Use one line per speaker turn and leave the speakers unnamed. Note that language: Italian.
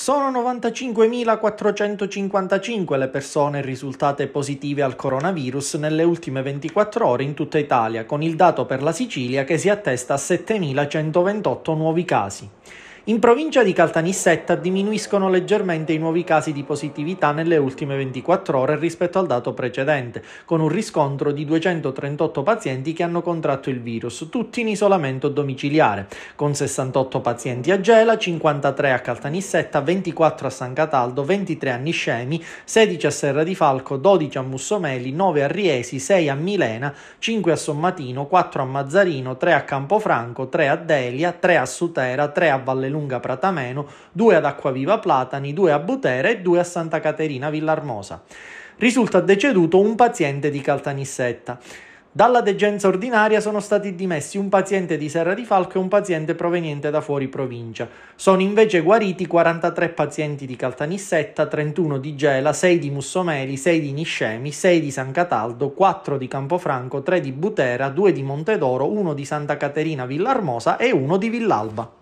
Sono 95.455 le persone risultate positive al coronavirus nelle ultime 24 ore in tutta Italia, con il dato per la Sicilia che si attesta a 7.128 nuovi casi. In provincia di Caltanissetta diminuiscono leggermente i nuovi casi di positività nelle ultime 24 ore rispetto al dato precedente, con un riscontro di 238 pazienti che hanno contratto il virus, tutti in isolamento domiciliare, con 68 pazienti a Gela, 53 a Caltanissetta, 24 a San Cataldo, 23 a Niscemi, 16 a Serra di Falco, 12 a Mussomeli, 9 a Riesi, 6 a Milena, 5 a Sommatino, 4 a Mazzarino, 3 a Campofranco, 3 a Delia, 3 a Sutera, 3 a Vallelunga Lunga Pratameno, due ad Acquaviva Platani, 2 a Butera e 2 a Santa Caterina Villarmosa. Risulta deceduto un paziente di Caltanissetta. Dalla degenza ordinaria sono stati dimessi un paziente di Serra di Falco e un paziente proveniente da fuori provincia. Sono invece guariti 43 pazienti di Caltanissetta, 31 di Gela, 6 di Mussomeli, 6 di Niscemi, 6 di San Cataldo, 4 di Campofranco, 3 di Butera, 2 di Montedoro, 1 di Santa Caterina Villarmosa e 1 di Villalba.